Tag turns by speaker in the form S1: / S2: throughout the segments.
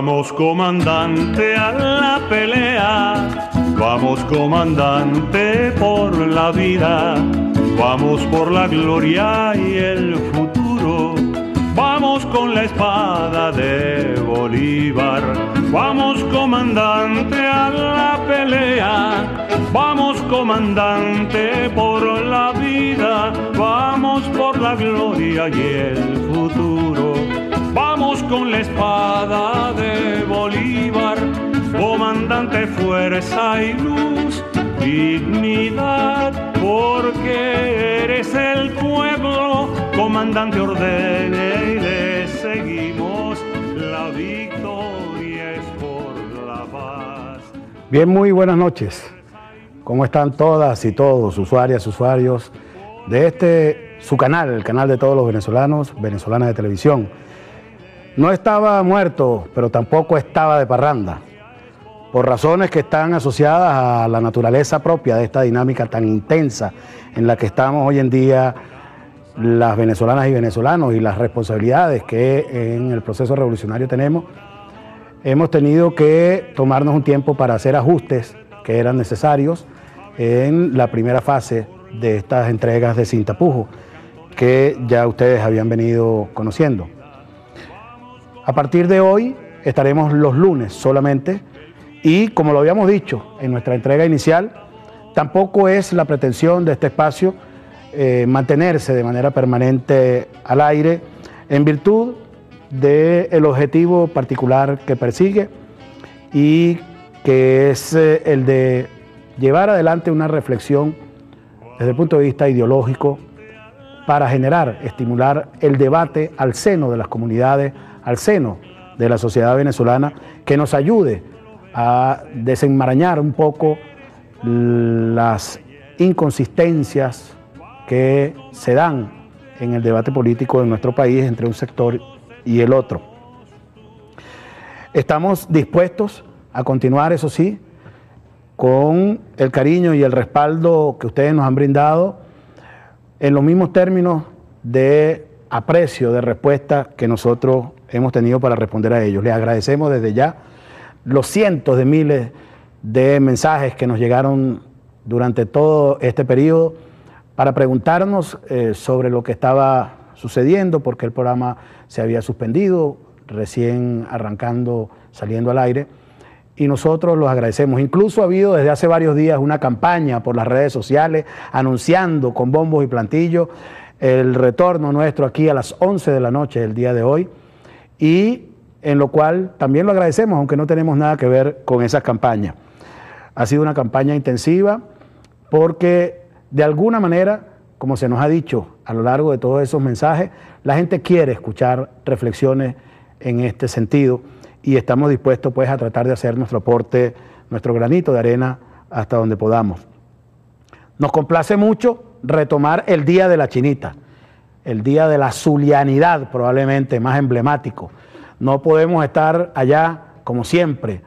S1: Vamos comandante a la pelea, vamos comandante por la vida, vamos por la gloria y el futuro, vamos con la espada de Bolívar, vamos comandante a la pelea, vamos comandante por la vida, vamos por la gloria y el futuro. Vamos con la espada de Bolívar, comandante fuerza y luz, dignidad, porque eres el pueblo, comandante ordene y le seguimos, la victoria es por la paz.
S2: Bien, muy buenas noches. ¿Cómo están todas y todos, usuarias, usuarios de este su canal, el canal de todos los venezolanos, Venezolana de televisión? No estaba muerto, pero tampoco estaba de parranda, por razones que están asociadas a la naturaleza propia de esta dinámica tan intensa en la que estamos hoy en día las venezolanas y venezolanos y las responsabilidades que en el proceso revolucionario tenemos, hemos tenido que tomarnos un tiempo para hacer ajustes que eran necesarios en la primera fase de estas entregas de Cintapujo, que ya ustedes habían venido conociendo. A partir de hoy estaremos los lunes solamente y como lo habíamos dicho en nuestra entrega inicial, tampoco es la pretensión de este espacio eh, mantenerse de manera permanente al aire en virtud del objetivo particular que persigue y que es eh, el de llevar adelante una reflexión desde el punto de vista ideológico para generar, estimular el debate al seno de las comunidades al seno de la sociedad venezolana, que nos ayude a desenmarañar un poco las inconsistencias que se dan en el debate político de nuestro país entre un sector y el otro. Estamos dispuestos a continuar, eso sí, con el cariño y el respaldo que ustedes nos han brindado en los mismos términos de aprecio, de respuesta que nosotros hemos tenido para responder a ellos. Les agradecemos desde ya los cientos de miles de mensajes que nos llegaron durante todo este periodo para preguntarnos eh, sobre lo que estaba sucediendo, porque el programa se había suspendido, recién arrancando, saliendo al aire, y nosotros los agradecemos. Incluso ha habido desde hace varios días una campaña por las redes sociales anunciando con bombos y plantillos el retorno nuestro aquí a las 11 de la noche del día de hoy y en lo cual también lo agradecemos, aunque no tenemos nada que ver con esa campaña. Ha sido una campaña intensiva porque de alguna manera, como se nos ha dicho a lo largo de todos esos mensajes, la gente quiere escuchar reflexiones en este sentido y estamos dispuestos pues a tratar de hacer nuestro aporte, nuestro granito de arena hasta donde podamos. Nos complace mucho retomar el Día de la Chinita el día de la zulianidad probablemente más emblemático. No podemos estar allá como siempre.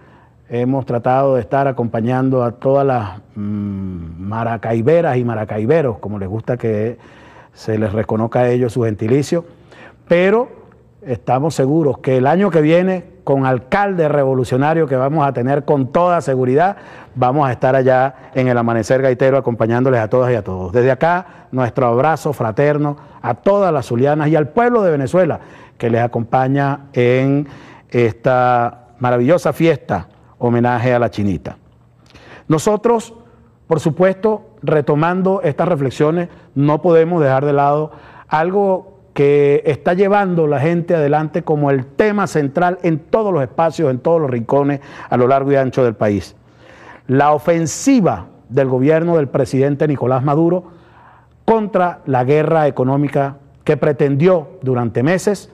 S2: Hemos tratado de estar acompañando a todas las mm, maracaiberas y maracaiberos, como les gusta que se les reconozca a ellos su gentilicio, pero estamos seguros que el año que viene con alcalde revolucionario que vamos a tener con toda seguridad. Vamos a estar allá en el amanecer gaitero acompañándoles a todas y a todos. Desde acá, nuestro abrazo fraterno a todas las zulianas y al pueblo de Venezuela que les acompaña en esta maravillosa fiesta homenaje a la chinita. Nosotros, por supuesto, retomando estas reflexiones, no podemos dejar de lado algo que está llevando la gente adelante como el tema central en todos los espacios, en todos los rincones a lo largo y ancho del país. La ofensiva del gobierno del presidente Nicolás Maduro contra la guerra económica que pretendió durante meses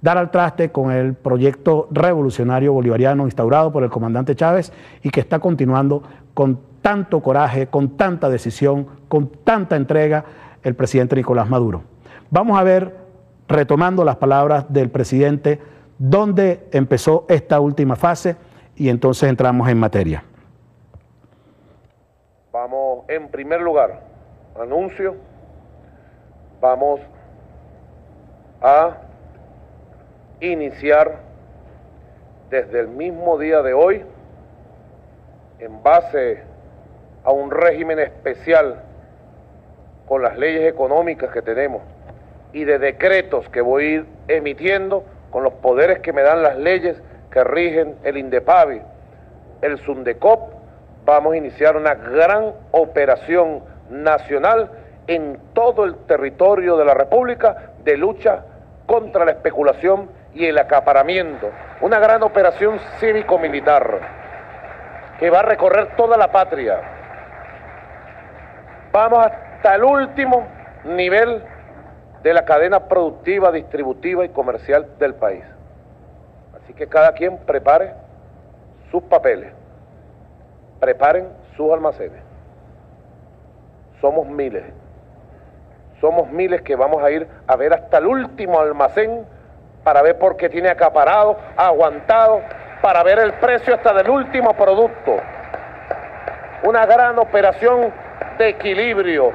S2: dar al traste con el proyecto revolucionario bolivariano instaurado por el comandante Chávez y que está continuando con tanto coraje, con tanta decisión, con tanta entrega el presidente Nicolás Maduro. Vamos a ver retomando las palabras del presidente, dónde empezó esta última fase y entonces entramos en materia.
S3: Vamos, en primer lugar, anuncio, vamos a iniciar desde el mismo día de hoy, en base a un régimen especial con las leyes económicas que tenemos y de decretos que voy a ir emitiendo con los poderes que me dan las leyes que rigen el INDEPAVI, el SUNDECOP, vamos a iniciar una gran operación nacional en todo el territorio de la República de lucha contra la especulación y el acaparamiento. Una gran operación cívico-militar que va a recorrer toda la patria. Vamos hasta el último nivel de la cadena productiva, distributiva y comercial del país. Así que cada quien prepare sus papeles, preparen sus almacenes. Somos miles, somos miles que vamos a ir a ver hasta el último almacén para ver por qué tiene acaparado, aguantado, para ver el precio hasta del último producto. Una gran operación de equilibrio,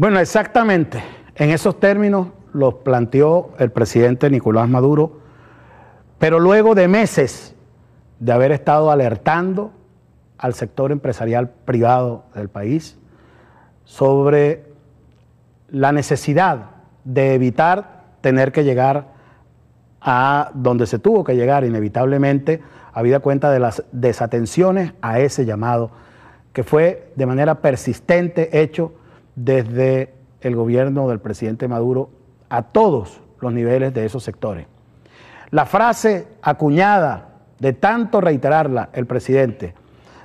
S2: Bueno, exactamente. En esos términos los planteó el presidente Nicolás Maduro, pero luego de meses de haber estado alertando al sector empresarial privado del país sobre la necesidad de evitar tener que llegar a donde se tuvo que llegar inevitablemente, habida cuenta de las desatenciones a ese llamado, que fue de manera persistente hecho desde el gobierno del presidente Maduro a todos los niveles de esos sectores. La frase acuñada de tanto reiterarla el presidente,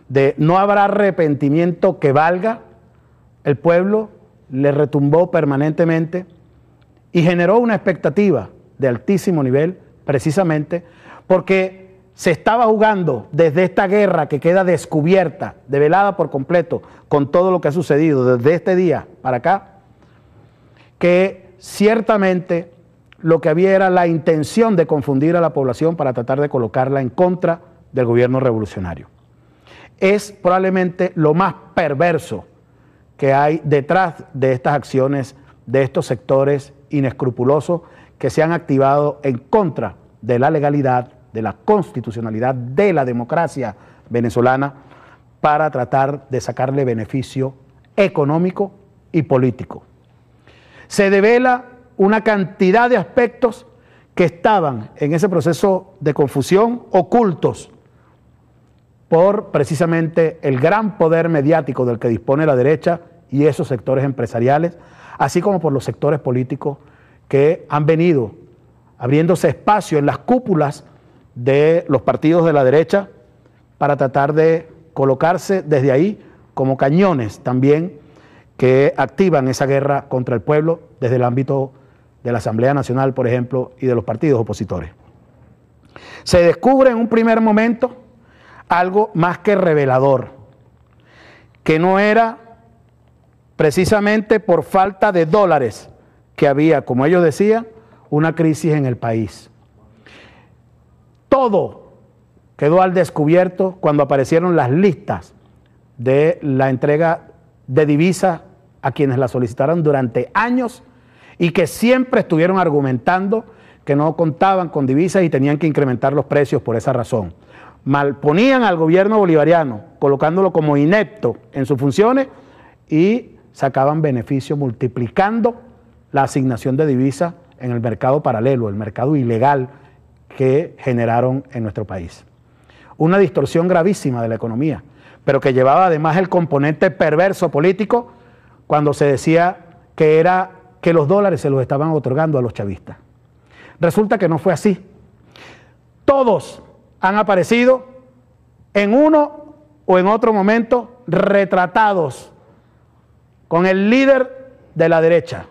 S2: de no habrá arrepentimiento que valga, el pueblo le retumbó permanentemente y generó una expectativa de altísimo nivel precisamente porque se estaba jugando desde esta guerra que queda descubierta, develada por completo, con todo lo que ha sucedido desde este día para acá, que ciertamente lo que había era la intención de confundir a la población para tratar de colocarla en contra del gobierno revolucionario. Es probablemente lo más perverso que hay detrás de estas acciones de estos sectores inescrupulosos que se han activado en contra de la legalidad de la constitucionalidad de la democracia venezolana para tratar de sacarle beneficio económico y político. Se devela una cantidad de aspectos que estaban en ese proceso de confusión ocultos por precisamente el gran poder mediático del que dispone la derecha y esos sectores empresariales, así como por los sectores políticos que han venido abriéndose espacio en las cúpulas de los partidos de la derecha para tratar de colocarse desde ahí como cañones también que activan esa guerra contra el pueblo desde el ámbito de la Asamblea Nacional, por ejemplo, y de los partidos opositores. Se descubre en un primer momento algo más que revelador, que no era precisamente por falta de dólares que había, como ellos decían, una crisis en el país. Todo quedó al descubierto cuando aparecieron las listas de la entrega de divisas a quienes la solicitaron durante años y que siempre estuvieron argumentando que no contaban con divisas y tenían que incrementar los precios por esa razón. Malponían al gobierno bolivariano, colocándolo como inepto en sus funciones y sacaban beneficio multiplicando la asignación de divisas en el mercado paralelo, el mercado ilegal que generaron en nuestro país. Una distorsión gravísima de la economía, pero que llevaba además el componente perverso político cuando se decía que era que los dólares se los estaban otorgando a los chavistas. Resulta que no fue así. Todos han aparecido en uno o en otro momento retratados con el líder de la derecha.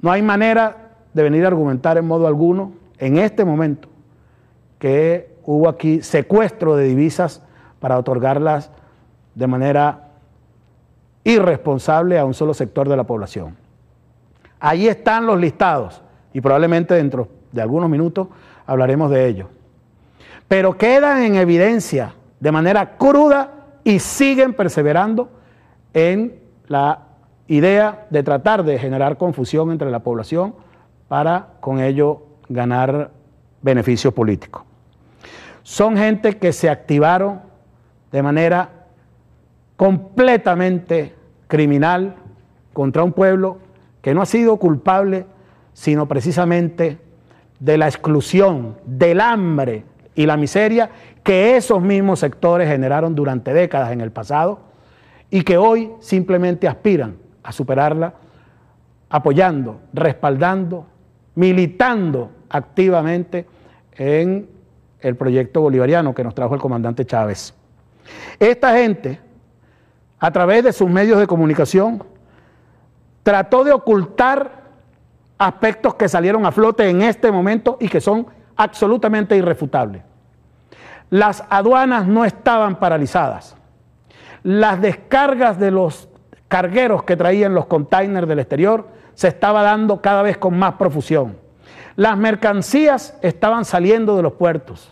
S2: No hay manera de venir a argumentar en modo alguno en este momento que hubo aquí secuestro de divisas para otorgarlas de manera irresponsable a un solo sector de la población. Ahí están los listados y probablemente dentro de algunos minutos hablaremos de ello. Pero quedan en evidencia de manera cruda y siguen perseverando en la idea de tratar de generar confusión entre la población para con ello ganar beneficio político. Son gente que se activaron de manera completamente criminal contra un pueblo que no ha sido culpable, sino precisamente de la exclusión, del hambre y la miseria que esos mismos sectores generaron durante décadas en el pasado y que hoy simplemente aspiran a superarla apoyando, respaldando, militando activamente en el proyecto bolivariano que nos trajo el comandante Chávez. Esta gente, a través de sus medios de comunicación, trató de ocultar aspectos que salieron a flote en este momento y que son absolutamente irrefutables. Las aduanas no estaban paralizadas. Las descargas de los cargueros que traían los containers del exterior se estaba dando cada vez con más profusión las mercancías estaban saliendo de los puertos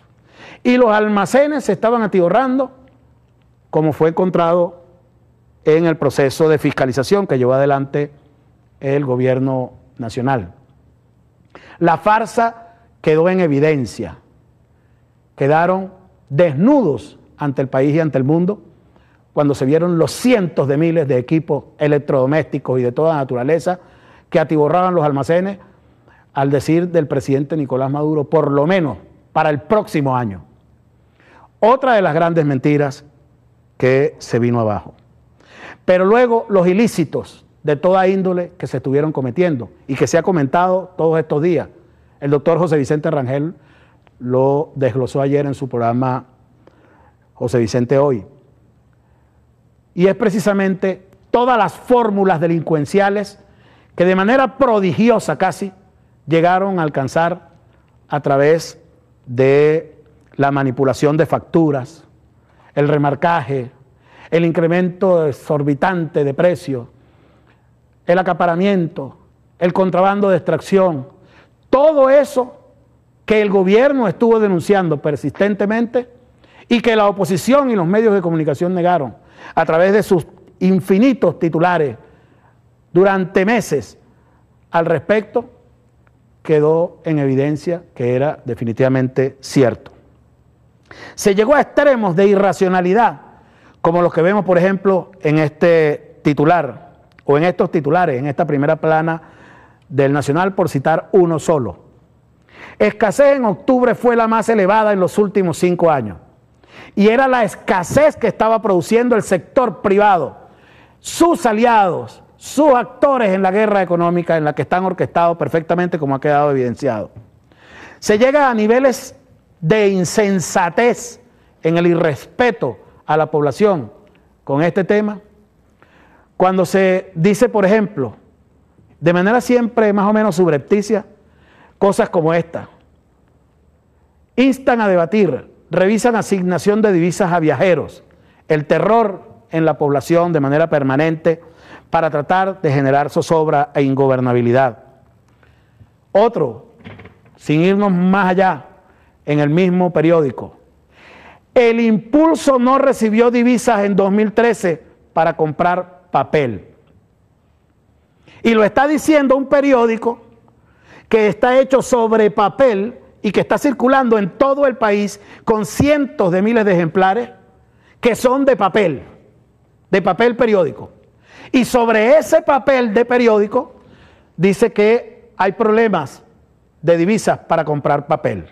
S2: y los almacenes se estaban atiborrando, como fue encontrado en el proceso de fiscalización que llevó adelante el gobierno nacional. La farsa quedó en evidencia. Quedaron desnudos ante el país y ante el mundo cuando se vieron los cientos de miles de equipos electrodomésticos y de toda naturaleza que atiborraban los almacenes al decir del presidente Nicolás Maduro, por lo menos para el próximo año. Otra de las grandes mentiras que se vino abajo. Pero luego los ilícitos de toda índole que se estuvieron cometiendo y que se ha comentado todos estos días. El doctor José Vicente Rangel lo desglosó ayer en su programa José Vicente Hoy. Y es precisamente todas las fórmulas delincuenciales que de manera prodigiosa casi llegaron a alcanzar a través de la manipulación de facturas, el remarcaje, el incremento exorbitante de precios, el acaparamiento, el contrabando de extracción, todo eso que el gobierno estuvo denunciando persistentemente y que la oposición y los medios de comunicación negaron a través de sus infinitos titulares durante meses al respecto, quedó en evidencia que era definitivamente cierto. Se llegó a extremos de irracionalidad, como los que vemos, por ejemplo, en este titular, o en estos titulares, en esta primera plana del Nacional, por citar uno solo. Escasez en octubre fue la más elevada en los últimos cinco años. Y era la escasez que estaba produciendo el sector privado, sus aliados, sus actores en la guerra económica en la que están orquestados perfectamente como ha quedado evidenciado. Se llega a niveles de insensatez en el irrespeto a la población con este tema. Cuando se dice, por ejemplo, de manera siempre más o menos subrepticia, cosas como esta. Instan a debatir, revisan asignación de divisas a viajeros, el terror en la población de manera permanente para tratar de generar zozobra e ingobernabilidad. Otro, sin irnos más allá, en el mismo periódico. El impulso no recibió divisas en 2013 para comprar papel. Y lo está diciendo un periódico que está hecho sobre papel y que está circulando en todo el país con cientos de miles de ejemplares que son de papel, de papel periódico. Y sobre ese papel de periódico dice que hay problemas de divisas para comprar papel.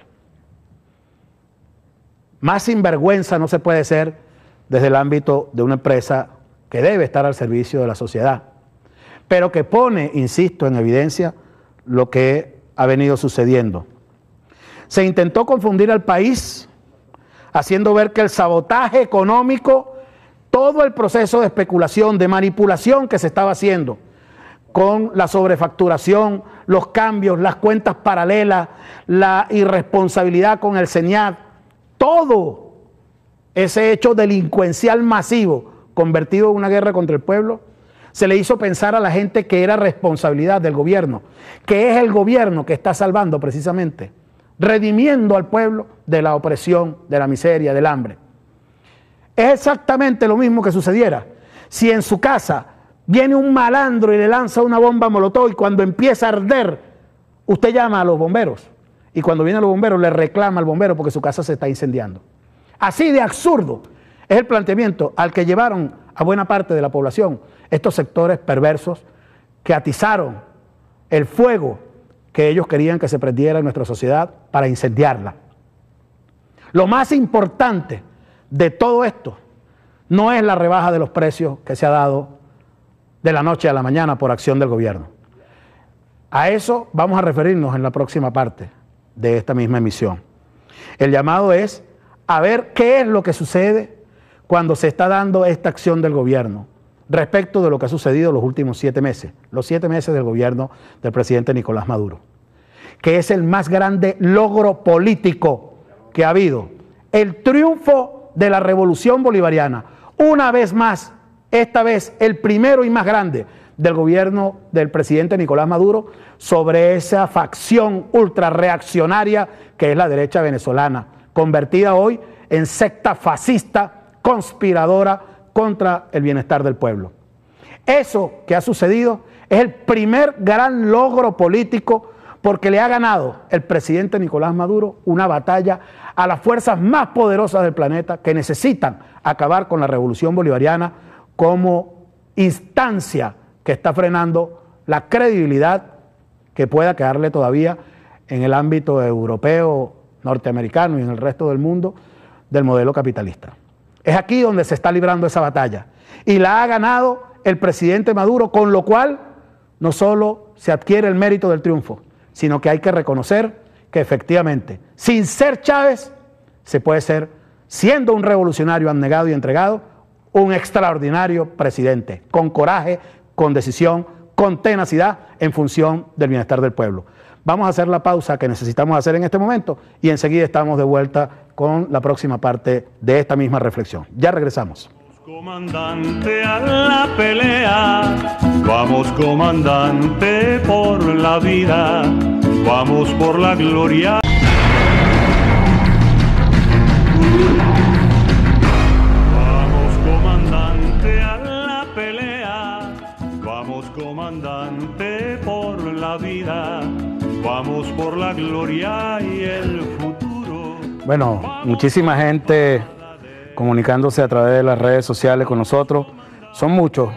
S2: Más sinvergüenza no se puede ser desde el ámbito de una empresa que debe estar al servicio de la sociedad, pero que pone, insisto, en evidencia lo que ha venido sucediendo. Se intentó confundir al país haciendo ver que el sabotaje económico todo el proceso de especulación, de manipulación que se estaba haciendo con la sobrefacturación, los cambios, las cuentas paralelas, la irresponsabilidad con el señal, todo ese hecho delincuencial masivo convertido en una guerra contra el pueblo, se le hizo pensar a la gente que era responsabilidad del gobierno, que es el gobierno que está salvando precisamente, redimiendo al pueblo de la opresión, de la miseria, del hambre. Es exactamente lo mismo que sucediera. Si en su casa viene un malandro y le lanza una bomba molotov y cuando empieza a arder, usted llama a los bomberos. Y cuando vienen los bomberos le reclama al bombero porque su casa se está incendiando. Así de absurdo es el planteamiento al que llevaron a buena parte de la población estos sectores perversos que atizaron el fuego que ellos querían que se prendiera en nuestra sociedad para incendiarla. Lo más importante de todo esto no es la rebaja de los precios que se ha dado de la noche a la mañana por acción del gobierno. A eso vamos a referirnos en la próxima parte de esta misma emisión. El llamado es a ver qué es lo que sucede cuando se está dando esta acción del gobierno respecto de lo que ha sucedido los últimos siete meses, los siete meses del gobierno del presidente Nicolás Maduro, que es el más grande logro político que ha habido. El triunfo de la revolución bolivariana. Una vez más, esta vez el primero y más grande del gobierno del presidente Nicolás Maduro sobre esa facción ultrarreaccionaria que es la derecha venezolana, convertida hoy en secta fascista, conspiradora contra el bienestar del pueblo. Eso que ha sucedido es el primer gran logro político porque le ha ganado el presidente Nicolás Maduro una batalla a las fuerzas más poderosas del planeta que necesitan acabar con la revolución bolivariana como instancia que está frenando la credibilidad que pueda quedarle todavía en el ámbito europeo, norteamericano y en el resto del mundo del modelo capitalista. Es aquí donde se está librando esa batalla. Y la ha ganado el presidente Maduro, con lo cual no solo se adquiere el mérito del triunfo, sino que hay que reconocer que efectivamente, sin ser Chávez, se puede ser, siendo un revolucionario abnegado y entregado, un extraordinario presidente, con coraje, con decisión, con tenacidad, en función del bienestar del pueblo. Vamos a hacer la pausa que necesitamos hacer en este momento y enseguida estamos de vuelta con la próxima parte de esta misma reflexión. Ya regresamos.
S1: Comandante a la pelea, vamos comandante por la vida, vamos por la gloria. Vamos comandante a la pelea, vamos comandante por la vida, vamos por la
S2: gloria y el futuro. Bueno, muchísima gente comunicándose a través de las redes sociales con nosotros. Son muchos.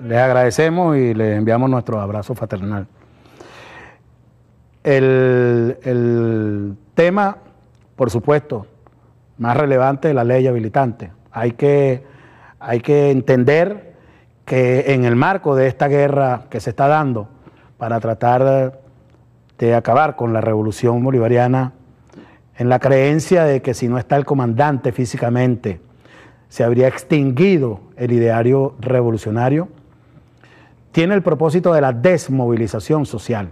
S2: Les agradecemos y les enviamos nuestro abrazo fraternal. El, tema, por supuesto, más relevante es la ley habilitante. Hay que, hay que entender que en el marco de esta guerra que se está dando para tratar de acabar con la revolución bolivariana en la creencia de que si no está el comandante físicamente, se habría extinguido el ideario revolucionario, tiene el propósito de la desmovilización social.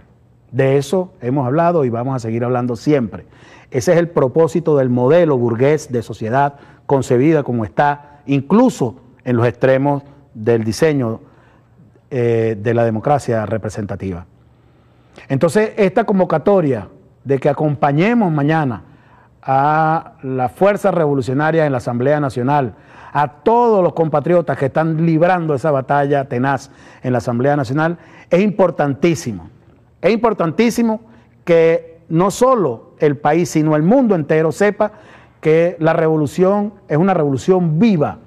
S2: De eso hemos hablado y vamos a seguir hablando siempre. Ese es el propósito del modelo burgués de sociedad concebida como está, incluso en los extremos del diseño eh, de la democracia representativa. Entonces, esta convocatoria de que acompañemos mañana a la fuerza revolucionaria en la Asamblea Nacional, a todos los compatriotas que están librando esa batalla tenaz en la Asamblea Nacional, es importantísimo. Es importantísimo que no solo el país, sino el mundo entero sepa que la revolución es una revolución viva,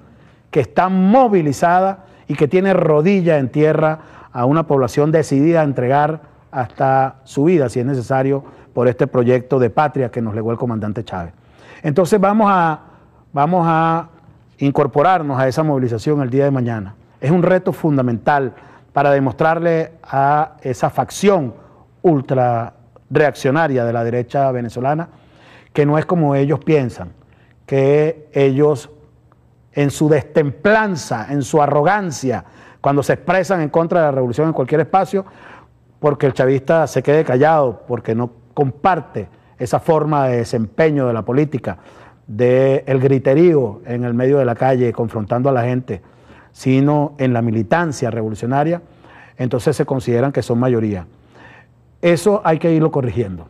S2: que está movilizada y que tiene rodilla en tierra a una población decidida a entregar hasta su vida, si es necesario, por este proyecto de patria que nos legó el comandante Chávez. Entonces vamos a, vamos a incorporarnos a esa movilización el día de mañana. Es un reto fundamental para demostrarle a esa facción ultra reaccionaria de la derecha venezolana que no es como ellos piensan, que ellos en su destemplanza, en su arrogancia, cuando se expresan en contra de la revolución en cualquier espacio, porque el chavista se quede callado, porque no comparte esa forma de desempeño de la política, del griterío en el medio de la calle confrontando a la gente, sino en la militancia revolucionaria, entonces se consideran que son mayoría. Eso hay que irlo corrigiendo.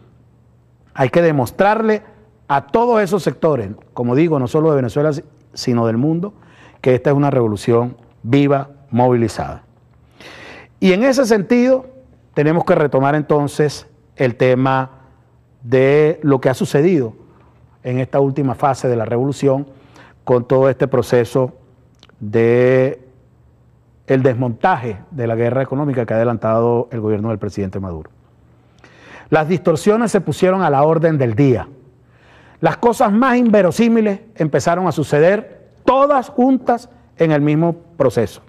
S2: Hay que demostrarle a todos esos sectores, como digo, no solo de Venezuela, sino del mundo, que esta es una revolución viva, movilizada. Y en ese sentido, tenemos que retomar entonces el tema de lo que ha sucedido en esta última fase de la revolución con todo este proceso de el desmontaje de la guerra económica que ha adelantado el gobierno del presidente Maduro. Las distorsiones se pusieron a la orden del día. Las cosas más inverosímiles empezaron a suceder todas juntas en el mismo proceso.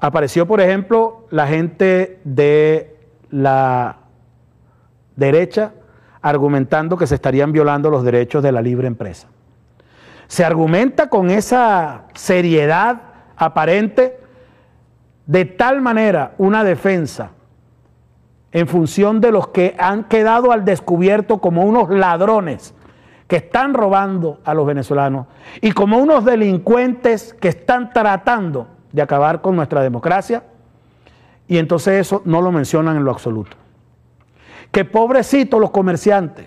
S2: Apareció, por ejemplo, la gente de la derecha argumentando que se estarían violando los derechos de la libre empresa. Se argumenta con esa seriedad aparente de tal manera una defensa en función de los que han quedado al descubierto como unos ladrones que están robando a los venezolanos y como unos delincuentes que están tratando de acabar con nuestra democracia, y entonces eso no lo mencionan en lo absoluto. Qué pobrecitos los comerciantes,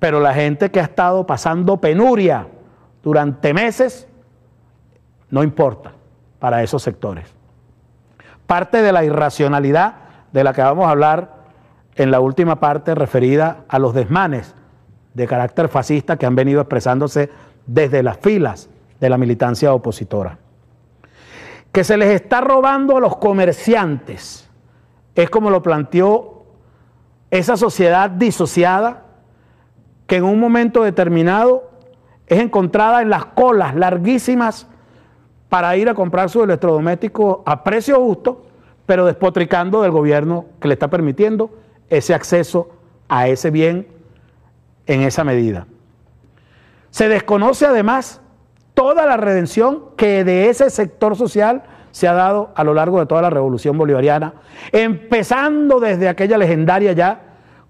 S2: pero la gente que ha estado pasando penuria durante meses, no importa para esos sectores. Parte de la irracionalidad de la que vamos a hablar en la última parte referida a los desmanes de carácter fascista que han venido expresándose desde las filas de la militancia opositora. Que se les está robando a los comerciantes, es como lo planteó esa sociedad disociada que en un momento determinado es encontrada en las colas larguísimas para ir a comprar su electrodoméstico a precio justo, pero despotricando del gobierno que le está permitiendo ese acceso a ese bien en esa medida. Se desconoce además toda la redención que de ese sector social se ha dado a lo largo de toda la revolución bolivariana, empezando desde aquella legendaria ya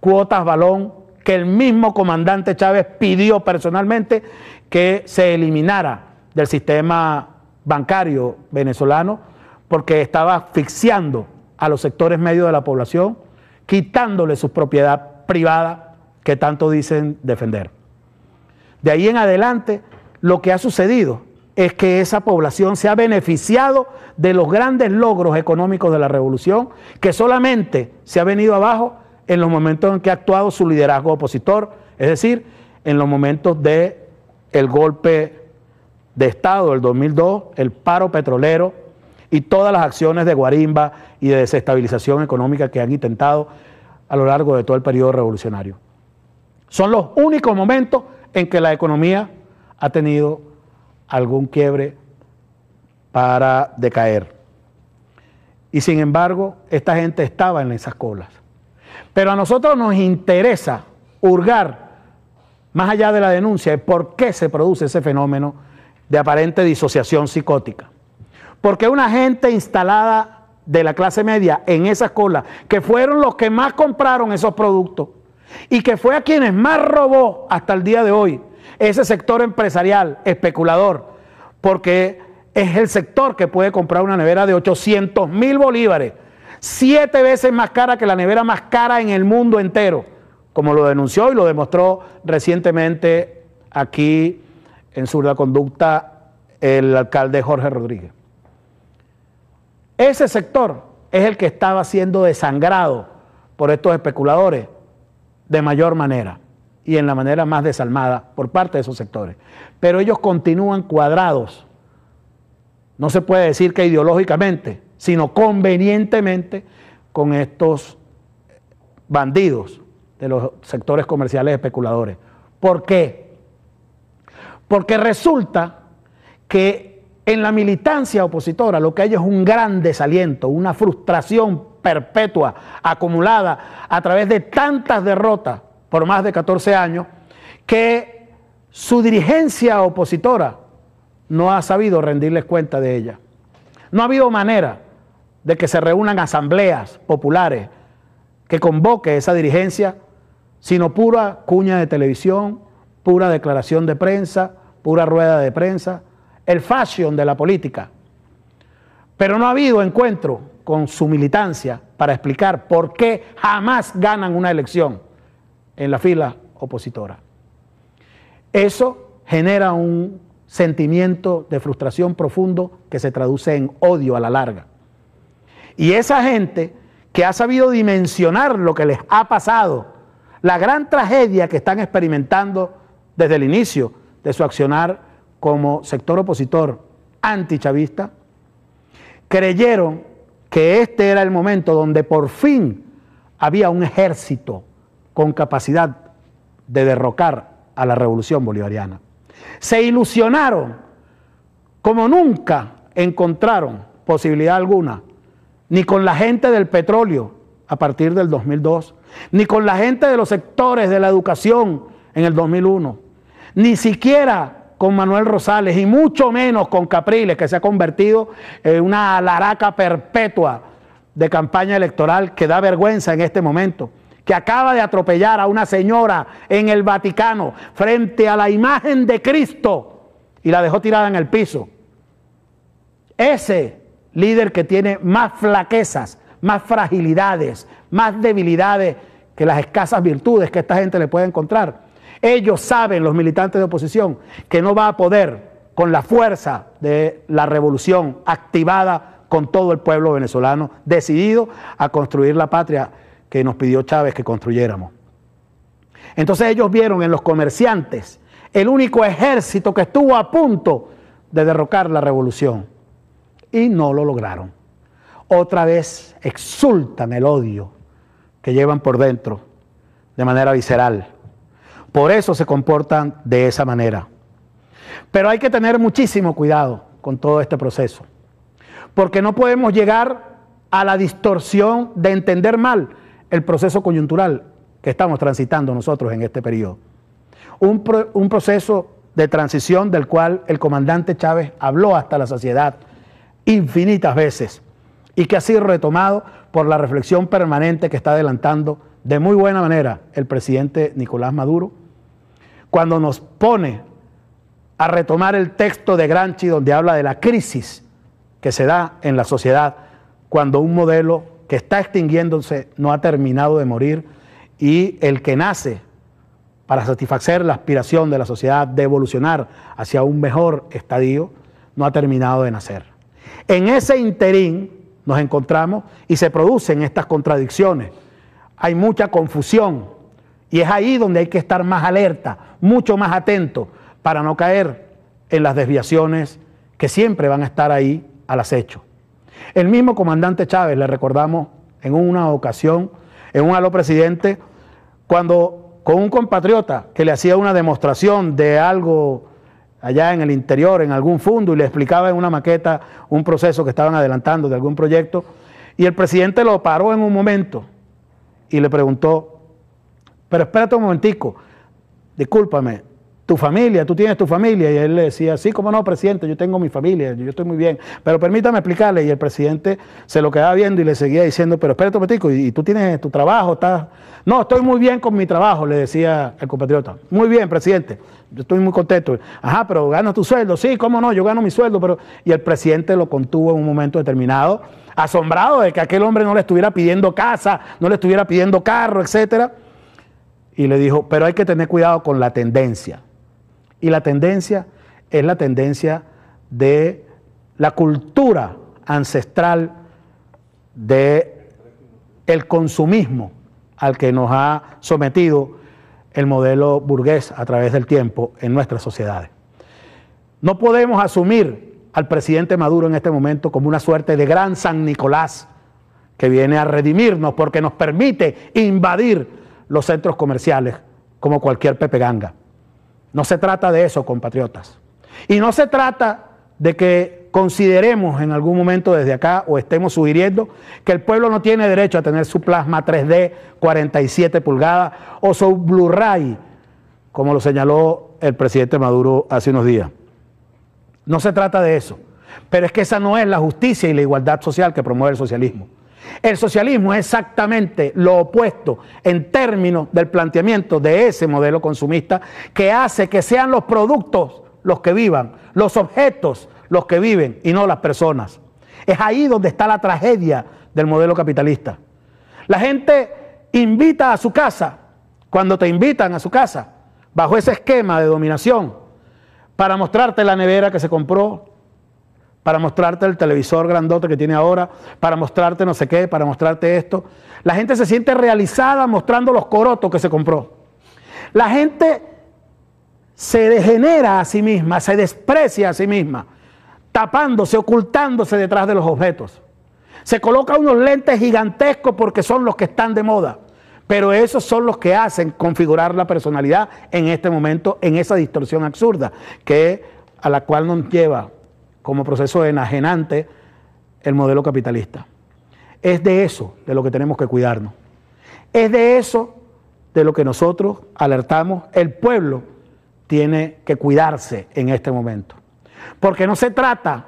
S2: cuotas balón que el mismo comandante Chávez pidió personalmente que se eliminara del sistema bancario venezolano porque estaba asfixiando a los sectores medios de la población, quitándole su propiedad privada que tanto dicen defender. De ahí en adelante, lo que ha sucedido es que esa población se ha beneficiado de los grandes logros económicos de la revolución, que solamente se ha venido abajo en los momentos en que ha actuado su liderazgo opositor, es decir, en los momentos de el golpe de Estado del 2002, el paro petrolero y todas las acciones de guarimba y de desestabilización económica que han intentado a lo largo de todo el periodo revolucionario. Son los únicos momentos en que la economía ha tenido algún quiebre para decaer. Y sin embargo, esta gente estaba en esas colas. Pero a nosotros nos interesa hurgar más allá de la denuncia de por qué se produce ese fenómeno de aparente disociación psicótica. Porque una gente instalada de la clase media en esas colas, que fueron los que más compraron esos productos y que fue a quienes más robó hasta el día de hoy, ese sector empresarial especulador, porque es el sector que puede comprar una nevera de 800 mil bolívares, siete veces más cara que la nevera más cara en el mundo entero, como lo denunció y lo demostró recientemente aquí en la Conducta el alcalde Jorge Rodríguez. Ese sector es el que estaba siendo desangrado por estos especuladores de mayor manera y en la manera más desalmada por parte de esos sectores. Pero ellos continúan cuadrados. No se puede decir que ideológicamente, sino convenientemente con estos bandidos de los sectores comerciales especuladores. ¿Por qué? Porque resulta que en la militancia opositora lo que hay es un gran desaliento, una frustración perpetua, acumulada a través de tantas derrotas por más de 14 años, que su dirigencia opositora no ha sabido rendirles cuenta de ella. No ha habido manera de que se reúnan asambleas populares que convoque esa dirigencia, sino pura cuña de televisión, pura declaración de prensa, pura rueda de prensa, el fashion de la política. Pero no ha habido encuentro con su militancia para explicar por qué jamás ganan una elección en la fila opositora. Eso genera un sentimiento de frustración profundo que se traduce en odio a la larga. Y esa gente que ha sabido dimensionar lo que les ha pasado, la gran tragedia que están experimentando desde el inicio de su accionar como sector opositor antichavista, creyeron que este era el momento donde por fin había un ejército con capacidad de derrocar a la revolución bolivariana. Se ilusionaron como nunca encontraron posibilidad alguna, ni con la gente del petróleo a partir del 2002, ni con la gente de los sectores de la educación en el 2001, ni siquiera con Manuel Rosales y mucho menos con Capriles, que se ha convertido en una alaraca perpetua de campaña electoral que da vergüenza en este momento que acaba de atropellar a una señora en el Vaticano frente a la imagen de Cristo y la dejó tirada en el piso. Ese líder que tiene más flaquezas, más fragilidades, más debilidades que las escasas virtudes que esta gente le puede encontrar. Ellos saben, los militantes de oposición, que no va a poder con la fuerza de la revolución activada con todo el pueblo venezolano decidido a construir la patria nos pidió Chávez que construyéramos. Entonces ellos vieron en los comerciantes el único ejército que estuvo a punto de derrocar la revolución y no lo lograron. Otra vez exultan el odio que llevan por dentro de manera visceral. Por eso se comportan de esa manera. Pero hay que tener muchísimo cuidado con todo este proceso, porque no podemos llegar a la distorsión de entender mal el proceso coyuntural que estamos transitando nosotros en este periodo. Un, proceso de transición del cual el comandante Chávez habló hasta la sociedad infinitas veces y que ha sido retomado por la reflexión permanente que está adelantando de muy buena manera el presidente Nicolás Maduro, cuando nos pone a retomar el texto de Granchi donde habla de la crisis que se da en la sociedad cuando un modelo que está extinguiéndose no ha terminado de morir y el que nace para satisfacer la aspiración de la sociedad de evolucionar hacia un mejor estadio no ha terminado de nacer. En ese interín nos encontramos y se producen estas contradicciones. Hay mucha confusión y es ahí donde hay que estar más alerta, mucho más atento para no caer en las desviaciones que siempre van a estar ahí al acecho. El mismo comandante Chávez, le recordamos en una ocasión, en un halo presidente, cuando con un compatriota que le hacía una demostración de algo allá en el interior, en algún fondo, y le explicaba en una maqueta un proceso que estaban adelantando de algún proyecto, y el presidente lo paró en un momento y le preguntó, pero espérate un momentico, discúlpame, tu familia, tú tienes tu familia. Y él le decía, sí, cómo no, presidente, yo tengo mi familia, yo estoy muy bien. Pero permítame explicarle. Y el presidente se lo quedaba viendo y le seguía diciendo, pero espérate un ¿y, tú tienes tu trabajo? ¿Estás? No, estoy muy bien con mi trabajo, le decía el compatriota. Muy bien, presidente, yo estoy muy contento. Ajá, pero ganas tu sueldo. Sí, cómo no, yo gano mi sueldo. pero Y el presidente lo contuvo en un momento determinado, asombrado de que aquel hombre no le estuviera pidiendo casa, no le estuviera pidiendo carro, etcétera. Y le dijo, pero hay que tener cuidado con la tendencia y la tendencia es la tendencia de la cultura ancestral de el consumismo al que nos ha sometido el modelo burgués a través del tiempo en nuestras sociedades. No podemos asumir al presidente Maduro en este momento como una suerte de gran San Nicolás que viene a redimirnos porque nos permite invadir los centros comerciales como cualquier pepe ganga. No se trata de eso, compatriotas. Y no se trata de que consideremos en algún momento desde acá o estemos sugiriendo que el pueblo no tiene derecho a tener su plasma 3D 47 pulgadas o su Blu-ray, como lo señaló el presidente Maduro hace unos días. No se trata de eso. Pero es que esa no es la justicia y la igualdad social que promueve el socialismo. El socialismo es exactamente lo opuesto en términos del planteamiento de ese modelo consumista que hace que sean los productos los que vivan, los objetos los que viven y no las personas. Es ahí donde está la tragedia del modelo capitalista. La gente invita a su casa, cuando te invitan a su casa, bajo ese esquema de dominación, para mostrarte la nevera que se compró, para mostrarte el televisor grandote que tiene ahora, para mostrarte no sé qué, para mostrarte esto. La gente se siente realizada mostrando los corotos que se compró. La gente se degenera a sí misma, se desprecia a sí misma, tapándose, ocultándose detrás de los objetos. Se coloca unos lentes gigantescos porque son los que están de moda. Pero esos son los que hacen configurar la personalidad en este momento, en esa distorsión absurda, que a la cual nos lleva como proceso enajenante el modelo capitalista. Es de eso de lo que tenemos que cuidarnos. Es de eso de lo que nosotros alertamos. El pueblo tiene que cuidarse en este momento. Porque no se trata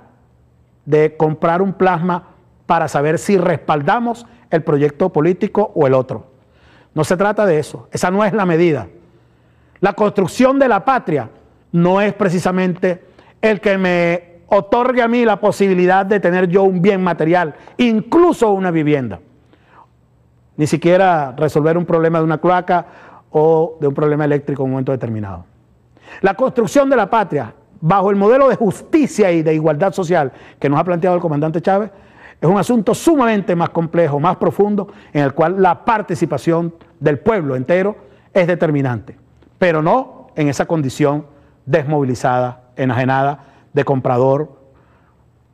S2: de comprar un plasma para saber si respaldamos el proyecto político o el otro. No se trata de eso. Esa no es la medida. La construcción de la patria no es precisamente el que me otorgue a mí la posibilidad de tener yo un bien material, incluso una vivienda. Ni siquiera resolver un problema de una cloaca o de un problema eléctrico en un momento determinado. La construcción de la patria, bajo el modelo de justicia y de igualdad social que nos ha planteado el comandante Chávez, es un asunto sumamente más complejo, más profundo, en el cual la participación del pueblo entero es determinante, pero no en esa condición desmovilizada, enajenada de comprador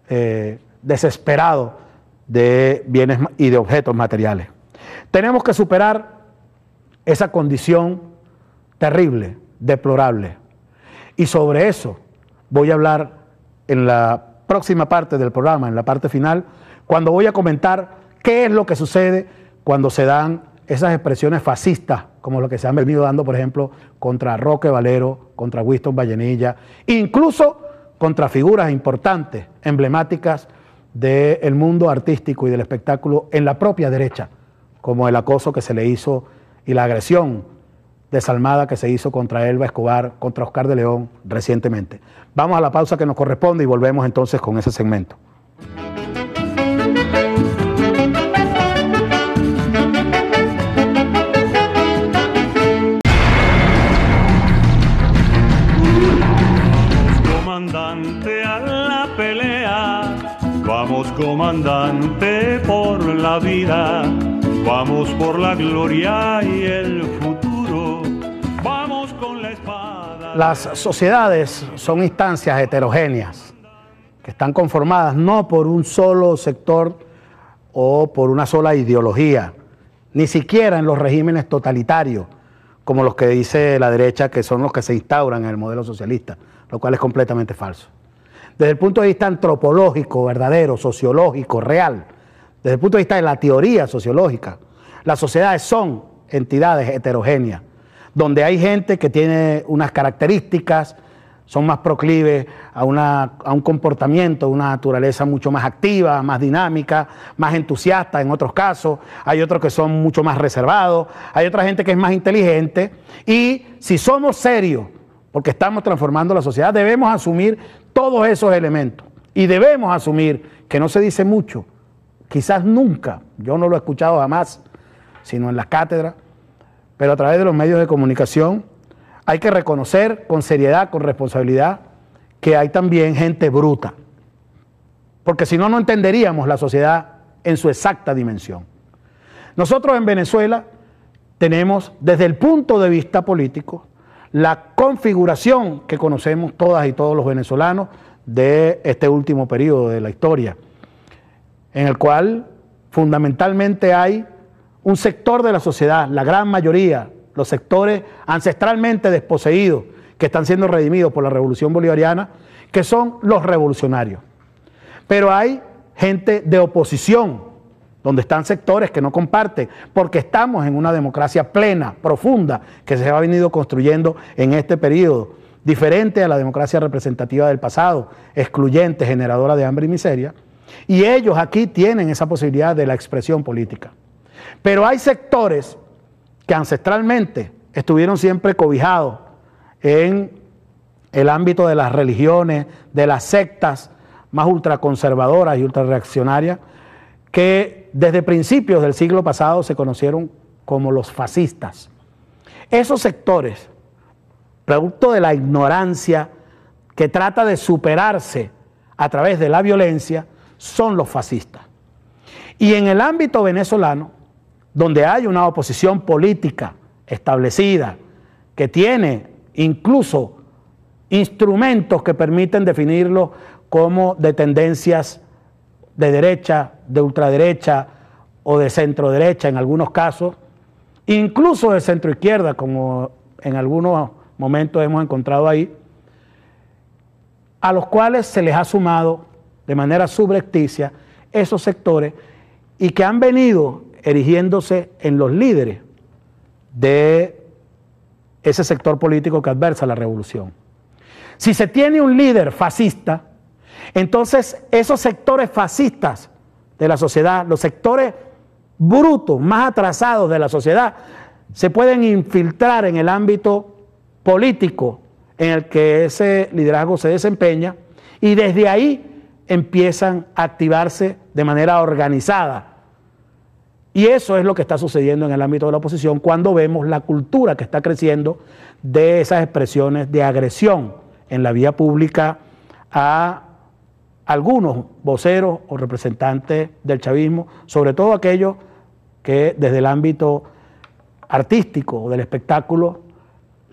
S2: eh, desesperado de bienes y de objetos materiales. Tenemos que superar esa condición terrible, deplorable. Y sobre eso voy a hablar en la próxima parte del programa, en la parte final, cuando voy a comentar qué es lo que sucede cuando se dan esas expresiones fascistas, como lo que se han venido dando, por ejemplo, contra Roque Valero, contra Winston Vallenilla, incluso contra figuras importantes, emblemáticas del mundo artístico y del espectáculo en la propia derecha, como el acoso que se le hizo y la agresión desalmada que se hizo contra Elba Escobar, contra Oscar de León recientemente. Vamos a la pausa que nos corresponde y volvemos entonces con ese segmento.
S1: comandante, por la vida. Vamos por la gloria y el futuro. Vamos con la espada.
S2: Las sociedades son instancias heterogéneas que están conformadas no por un solo sector o por una sola ideología, ni siquiera en los regímenes totalitarios, como los que dice la derecha, que son los que se instauran en el modelo socialista, lo cual es completamente falso desde el punto de vista antropológico, verdadero, sociológico, real, desde el punto de vista de la teoría sociológica, las sociedades son entidades heterogéneas, donde hay gente que tiene unas características, son más proclives a, una, a un comportamiento, una naturaleza mucho más activa, más dinámica, más entusiasta en otros casos, hay otros que son mucho más reservados, hay otra gente que es más inteligente y si somos serios porque estamos transformando la sociedad, debemos asumir todos esos elementos. Y debemos asumir que no se dice mucho, quizás nunca, yo no lo he escuchado jamás, sino en las cátedras, pero a través de los medios de comunicación hay que reconocer con seriedad, con responsabilidad, que hay también gente bruta. Porque si no, no entenderíamos la sociedad en su exacta dimensión. Nosotros en Venezuela tenemos, desde el punto de vista político, la configuración que conocemos todas y todos los venezolanos de este último periodo de la historia, en el cual fundamentalmente hay un sector de la sociedad, la gran mayoría, los sectores ancestralmente desposeídos, que están siendo redimidos por la revolución bolivariana, que son los revolucionarios. Pero hay gente de oposición donde están sectores que no comparten, porque estamos en una democracia plena, profunda, que se ha venido construyendo en este periodo, diferente a la democracia representativa del pasado, excluyente, generadora de hambre y miseria, y ellos aquí tienen esa posibilidad de la expresión política. Pero hay sectores que ancestralmente estuvieron siempre cobijados en el ámbito de las religiones, de las sectas más ultraconservadoras y ultrarreaccionarias, que desde principios del siglo pasado se conocieron como los fascistas. Esos sectores, producto de la ignorancia que trata de superarse a través de la violencia, son los fascistas. Y en el ámbito venezolano, donde hay una oposición política establecida, que tiene incluso instrumentos que permiten definirlo como de tendencias de derecha, de ultraderecha o de centro derecha en algunos casos, incluso de centro izquierda, como en algunos momentos hemos encontrado ahí, a los cuales se les ha sumado de manera subrecticia esos sectores y que han venido erigiéndose en los líderes de ese sector político que adversa la revolución. Si se tiene un líder fascista, entonces, esos sectores fascistas de la sociedad, los sectores brutos, más atrasados de la sociedad, se pueden infiltrar en el ámbito político en el que ese liderazgo se desempeña y desde ahí empiezan a activarse de manera organizada. Y eso es lo que está sucediendo en el ámbito de la oposición cuando vemos la cultura que está creciendo de esas expresiones de agresión en la vía pública a algunos voceros o representantes del chavismo, sobre todo aquellos que desde el ámbito artístico o del espectáculo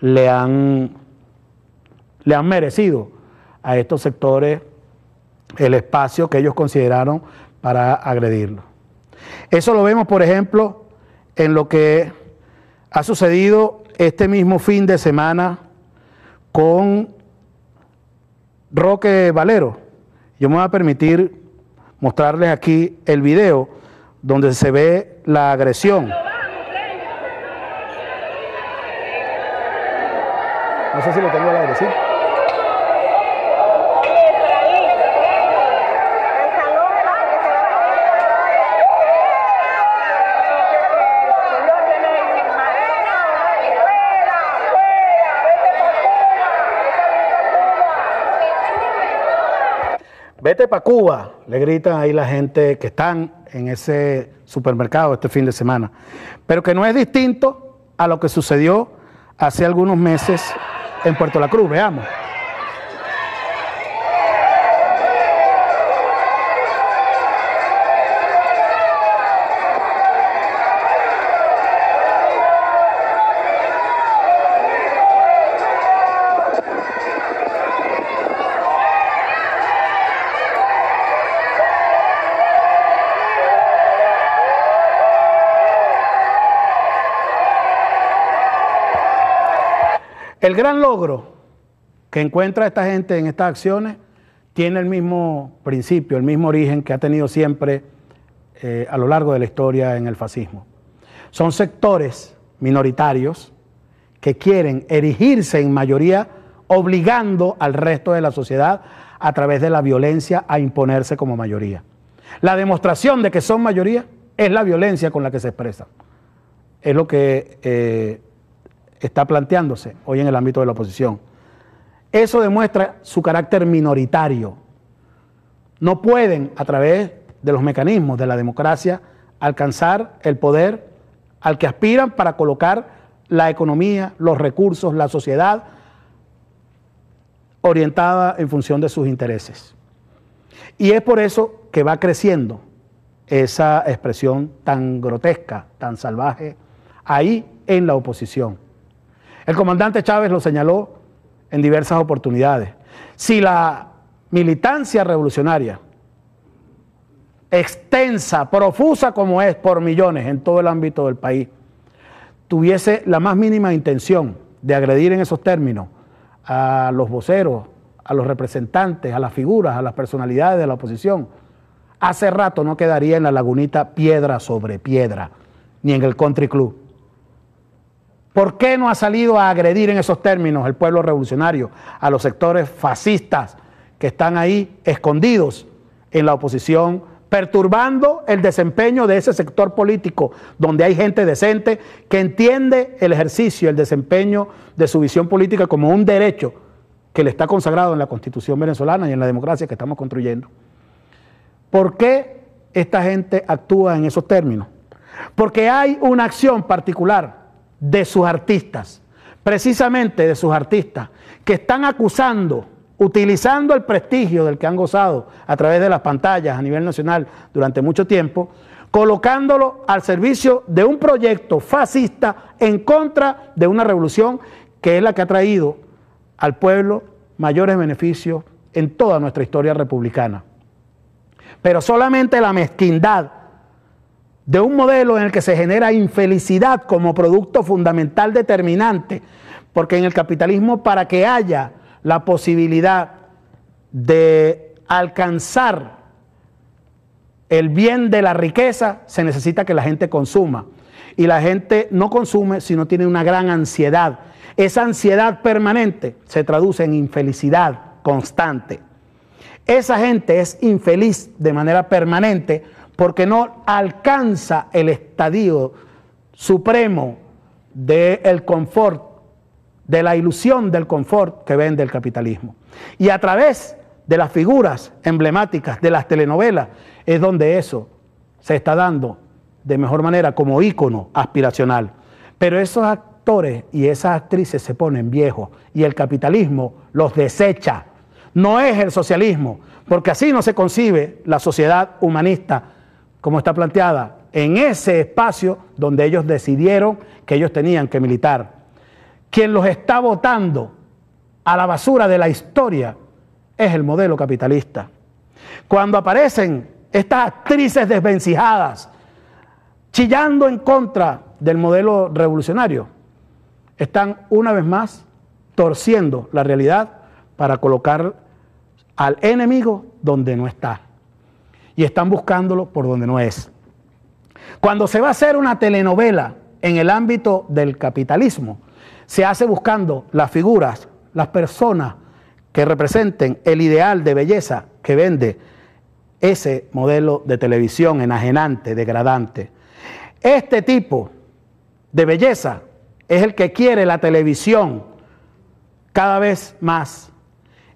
S2: le han, le han merecido a estos sectores el espacio que ellos consideraron para agredirlo. Eso lo vemos, por ejemplo, en lo que ha sucedido este mismo fin de semana con Roque Valero, yo me voy a permitir mostrarles aquí el video donde se ve la agresión. No sé si lo tengo al Vete para Cuba, le gritan ahí la gente que están en ese supermercado este fin de semana. Pero que no es distinto a lo que sucedió hace algunos meses en Puerto La Cruz. Veamos. El gran logro que encuentra esta gente en estas acciones tiene el mismo principio, el mismo origen que ha tenido siempre eh, a lo largo de la historia en el fascismo. Son sectores minoritarios que quieren erigirse en mayoría obligando al resto de la sociedad a través de la violencia a imponerse como mayoría. La demostración de que son mayoría es la violencia con la que se expresan. Es lo que eh, está planteándose hoy en el ámbito de la oposición. Eso demuestra su carácter minoritario. No pueden, a través de los mecanismos de la democracia, alcanzar el poder al que aspiran para colocar la economía, los recursos, la sociedad orientada en función de sus intereses. Y es por eso que va creciendo esa expresión tan grotesca, tan salvaje, ahí en la oposición. El comandante Chávez lo señaló en diversas oportunidades. Si la militancia revolucionaria, extensa, profusa como es, por millones en todo el ámbito del país, tuviese la más mínima intención de agredir en esos términos a los voceros, a los representantes, a las figuras, a las personalidades de la oposición, hace rato no quedaría en la lagunita piedra sobre piedra, ni en el country club. ¿Por qué no ha salido a agredir en esos términos el pueblo revolucionario a los sectores fascistas que están ahí escondidos en la oposición, perturbando el desempeño de ese sector político, donde hay gente decente que entiende el ejercicio, el desempeño de su visión política como un derecho que le está consagrado en la constitución venezolana y en la democracia que estamos construyendo? ¿Por qué esta gente actúa en esos términos? Porque hay una acción particular de sus artistas, precisamente de sus artistas, que están acusando, utilizando el prestigio del que han gozado a través de las pantallas a nivel nacional durante mucho tiempo, colocándolo al servicio de un proyecto fascista en contra de una revolución que es la que ha traído al pueblo mayores beneficios en toda nuestra historia republicana. Pero solamente la mezquindad de un modelo en el que se genera infelicidad como producto fundamental determinante, porque en el capitalismo para que haya la posibilidad de alcanzar el bien de la riqueza, se necesita que la gente consuma. Y la gente no consume si no tiene una gran ansiedad. Esa ansiedad permanente se traduce en infelicidad constante. Esa gente es infeliz de manera permanente porque no alcanza el estadio supremo del confort, de la ilusión del confort que vende el capitalismo. Y a través de las figuras emblemáticas de las telenovelas es donde eso se está dando de mejor manera como ícono aspiracional. Pero esos actores y esas actrices se ponen viejos y el capitalismo los desecha. No es el socialismo, porque así no se concibe la sociedad humanista como está planteada, en ese espacio donde ellos decidieron que ellos tenían que militar. Quien los está votando a la basura de la historia es el modelo capitalista. Cuando aparecen estas actrices desvencijadas, chillando en contra del modelo revolucionario, están una vez más torciendo la realidad para colocar al enemigo donde no está y están buscándolo por donde no es. Cuando se va a hacer una telenovela en el ámbito del capitalismo, se hace buscando las figuras, las personas que representen el ideal de belleza que vende ese modelo de televisión enajenante, degradante. Este tipo de belleza es el que quiere la televisión cada vez más.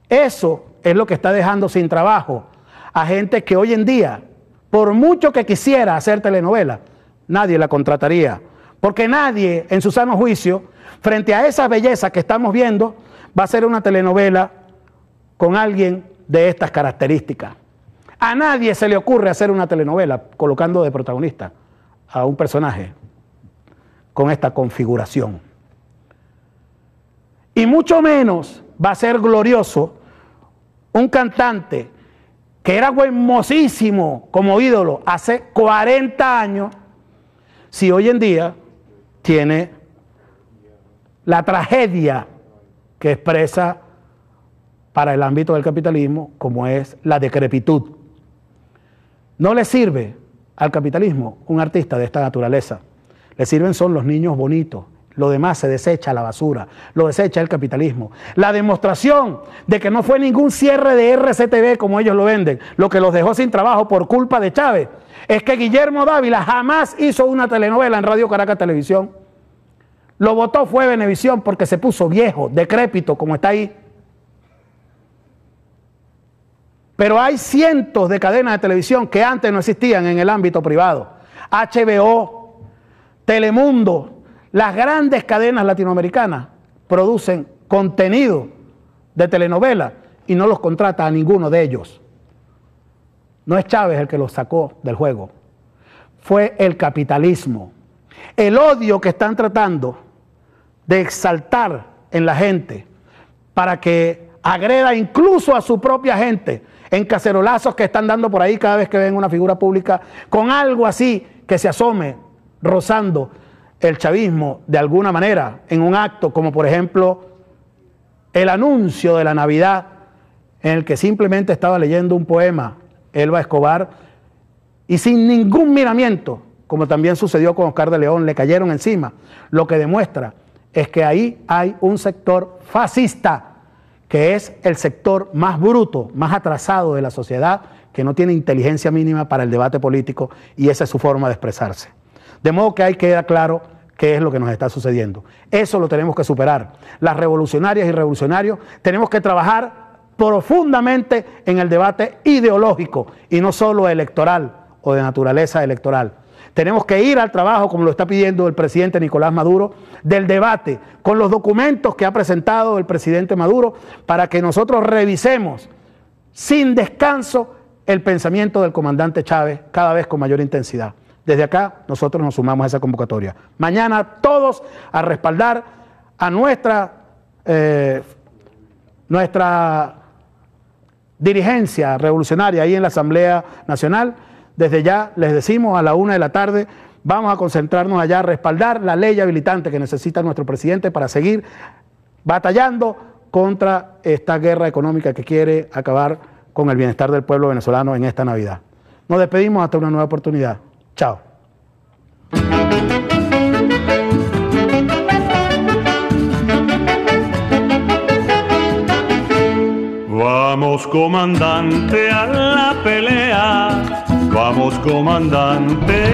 S2: Eso es lo que está dejando sin trabajo a gente que hoy en día, por mucho que quisiera hacer telenovela, nadie la contrataría. Porque nadie, en su sano juicio, frente a esa belleza que estamos viendo, va a hacer una telenovela con alguien de estas características. A nadie se le ocurre hacer una telenovela colocando de protagonista a un personaje con esta configuración. Y mucho menos va a ser glorioso un cantante que era hermosísimo como ídolo hace 40 años, si hoy en día tiene la tragedia que expresa para el ámbito del capitalismo, como es la decrepitud. No le sirve al capitalismo un artista de esta naturaleza. Le sirven son los niños bonitos, lo demás se desecha a la basura, lo desecha el capitalismo. La demostración de que no fue ningún cierre de RCTV como ellos lo venden, lo que los dejó sin trabajo por culpa de Chávez, es que Guillermo Dávila jamás hizo una telenovela en Radio Caracas Televisión. Lo votó fue Benevisión porque se puso viejo, decrépito, como está ahí. Pero hay cientos de cadenas de televisión que antes no existían en el ámbito privado. HBO, Telemundo, las grandes cadenas latinoamericanas producen contenido de telenovela y no los contrata a ninguno de ellos. No es Chávez el que los sacó del juego, fue el capitalismo. El odio que están tratando de exaltar en la gente para que agreda incluso a su propia gente en cacerolazos que están dando por ahí cada vez que ven una figura pública con algo así que se asome rozando el chavismo de alguna manera en un acto como por ejemplo el anuncio de la Navidad en el que simplemente estaba leyendo un poema Elba Escobar y sin ningún miramiento, como también sucedió con Oscar de León, le cayeron encima, lo que demuestra es que ahí hay un sector fascista que es el sector más bruto, más atrasado de la sociedad, que no tiene inteligencia mínima para el debate político y esa es su forma de expresarse. De modo que ahí queda claro qué es lo que nos está sucediendo. Eso lo tenemos que superar. Las revolucionarias y revolucionarios tenemos que trabajar profundamente en el debate ideológico y no solo electoral o de naturaleza electoral. Tenemos que ir al trabajo, como lo está pidiendo el presidente Nicolás Maduro, del debate con los documentos que ha presentado el presidente Maduro para que nosotros revisemos sin descanso el pensamiento del comandante Chávez cada vez con mayor intensidad. Desde acá nosotros nos sumamos a esa convocatoria. Mañana todos a respaldar a nuestra, eh, nuestra dirigencia revolucionaria ahí en la Asamblea Nacional. Desde ya les decimos a la una de la tarde vamos a concentrarnos allá, a respaldar la ley habilitante que necesita nuestro presidente para seguir batallando contra esta guerra económica que quiere acabar con el bienestar del pueblo venezolano en esta Navidad. Nos despedimos hasta una nueva oportunidad. Chao.
S1: Vamos comandante a la pelea, vamos comandante.